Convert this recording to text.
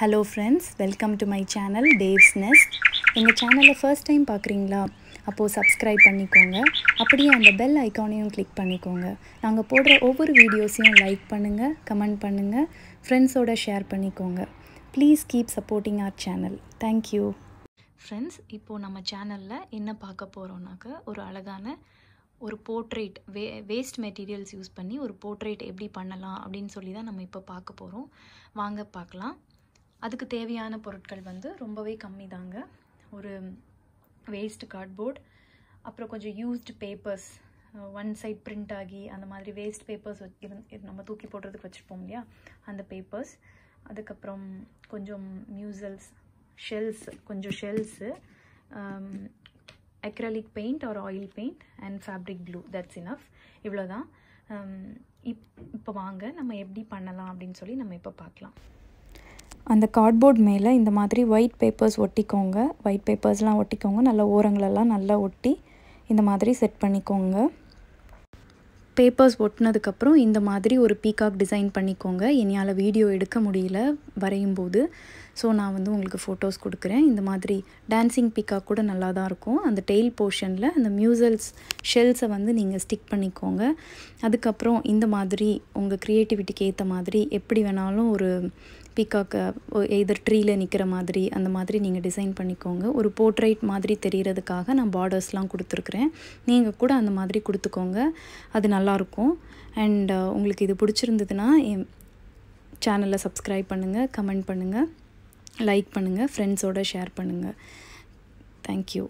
hello friends welcome to my channel Dave's Nest எங்கள் சேனலை first time பார்க்குறீங்களா அப்போது சப்ஸ்கிரைப் பண்ணிக்கோங்க அப்படியே அந்த பெல் ஐக்கானையும் கிளிக் பண்ணிக்கோங்க நாங்கள் போடுற ஒவ்வொரு வீடியோஸையும் லைக் பண்ணுங்கள் கமெண்ட் பண்ணுங்கள் ஃப்ரெண்ட்ஸோட ஷேர் பண்ணிக்கோங்க please keep supporting our channel thank you friends இப்போது நம்ம சேனலில் என்ன பார்க்க போகிறோம்னாக்க ஒரு அழகான ஒரு போர்ட்ரேட் வே வேஸ்ட் மெட்டீரியல்ஸ் யூஸ் பண்ணி ஒரு போர்ட்ரேட் எப்படி பண்ணலாம் அப்படின்னு சொல்லி தான் நம்ம இப்போ பார்க்க போகிறோம் வாங்க பார்க்கலாம் அதுக்கு தேவையான பொருட்கள் வந்து ரொம்பவே கம்மி தாங்க ஒரு வேஸ்ட் கார்ட்போர்ட் அப்புறம் கொஞ்சம் used papers one side print ஆகி அந்த மாதிரி வேஸ்ட் பேப்பர்ஸ் நம்ம தூக்கி போடுறதுக்கு வச்சுருப்போம் இல்லையா அந்த பேப்பர்ஸ் அதுக்கப்புறம் கொஞ்சம் மியூசல்ஸ் ஷெல்ஸ் கொஞ்சம் shells acrylic paint or oil paint and fabric glue that's enough இவ்வளோதான் இப் இப்போ வாங்க நம்ம எப்படி பண்ணலாம் அப்படின்னு சொல்லி நம்ம இப்போ பார்க்கலாம் அந்த கார்ட்போர்ட் மேலே இந்த மாதிரி ஒயிட் பேப்பர்ஸ் ஒட்டிக்கோங்க ஒயிட் பேப்பர்ஸ்லாம் ஒட்டிக்கோங்க நல்ல ஓரங்களெல்லாம் நல்லா ஒட்டி இந்த மாதிரி செட் பண்ணிக்கோங்க பேப்பர்ஸ் ஒட்டினதுக்கப்புறம் இந்த மாதிரி ஒரு பீகாக் டிசைன் பண்ணிக்கோங்க என்னால் வீடியோ எடுக்க முடியல வரையும் போது ஸோ நான் வந்து உங்களுக்கு ஃபோட்டோஸ் கொடுக்குறேன் இந்த மாதிரி டான்ஸிங் பீகாக் கூட நல்லா தான் இருக்கும் அந்த டெய்ல் போர்ஷனில் அந்த மியூசல்ஸ் ஷெல்ஸை வந்து நீங்கள் ஸ்டிக் பண்ணிக்கோங்க அதுக்கப்புறம் இந்த மாதிரி உங்கள் க்ரியேட்டிவிட்டிக்கு ஏற்ற மாதிரி எப்படி வேணாலும் ஒரு பீக்காக்கை எதர் ட்ரீயில் நிற்கிற மாதிரி அந்த மாதிரி நீங்கள் டிசைன் பண்ணிக்கோங்க ஒரு போர்ட்ரைட் மாதிரி தெரிகிறதுக்காக நான் பார்டர்ஸ்லாம் கொடுத்துருக்குறேன் நீங்கள் கூட அந்த மாதிரி கொடுத்துக்கோங்க அது நல்லாயிருக்கும் அண்ட் உங்களுக்கு இது பிடிச்சிருந்ததுன்னா என் சேனலை சப்ஸ்கிரைப் பண்ணுங்கள் கமெண்ட் பண்ணுங்கள் லைக் பண்ணுங்கள் ஃப்ரெண்ட்ஸோடு ஷேர் பண்ணுங்கள் தேங்க்யூ